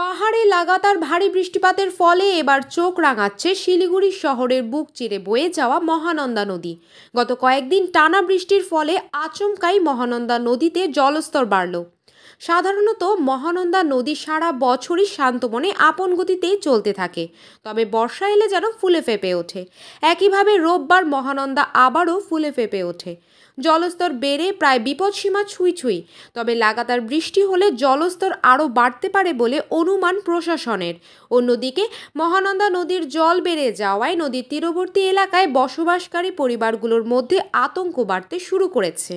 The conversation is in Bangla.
পাহাড়ে লাগাতার ভারী বৃষ্টিপাতের ফলে এবার চোখ রাঙাচ্ছে শিলিগুড়ি শহরের বুক চিরে বয়ে যাওয়া মহানন্দা নদী গত কয়েকদিন টানা বৃষ্টির ফলে আচমকাই মহানন্দা নদীতে জলস্তর বাড়ল সাধারণত মহানন্দা নদী সারা বছরই শান্ত মনে আপন গতিতেই চলতে থাকে তবে বর্ষা এলে যেন ফুলে ফেপে ওঠে একইভাবে রোববার মহানন্দা আবারও ফুলে ফেপে ওঠে জলস্তর বেড়ে প্রায় বিপদসীমা ছুঁই ছুঁই তবে লাগাতার বৃষ্টি হলে জলস্তর আরও বাড়তে পারে বলে অনুমান প্রশাসনের অন্যদিকে মহানন্দা নদীর জল বেড়ে যাওয়ায় নদীর তীরবর্তী এলাকায় বসবাসকারী পরিবারগুলোর মধ্যে আতঙ্ক বাড়তে শুরু করেছে